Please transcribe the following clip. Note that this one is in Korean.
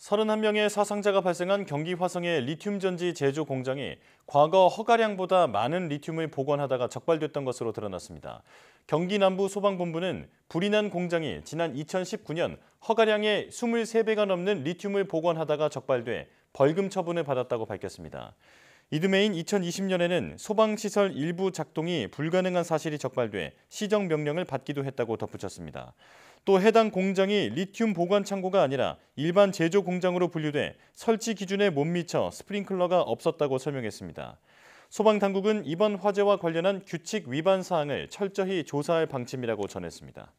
31명의 사상자가 발생한 경기 화성의 리튬 전지 제조 공장이 과거 허가량보다 많은 리튬을 복원하다가 적발됐던 것으로 드러났습니다. 경기 남부 소방본부는 불이 난 공장이 지난 2019년 허가량의 23배가 넘는 리튬을 복원하다가 적발돼 벌금 처분을 받았다고 밝혔습니다. 이듬해인 2020년에는 소방시설 일부 작동이 불가능한 사실이 적발돼 시정 명령을 받기도 했다고 덧붙였습니다. 또 해당 공장이 리튬 보관 창고가 아니라 일반 제조 공장으로 분류돼 설치 기준에 못 미쳐 스프링클러가 없었다고 설명했습니다. 소방 당국은 이번 화재와 관련한 규칙 위반 사항을 철저히 조사할 방침이라고 전했습니다.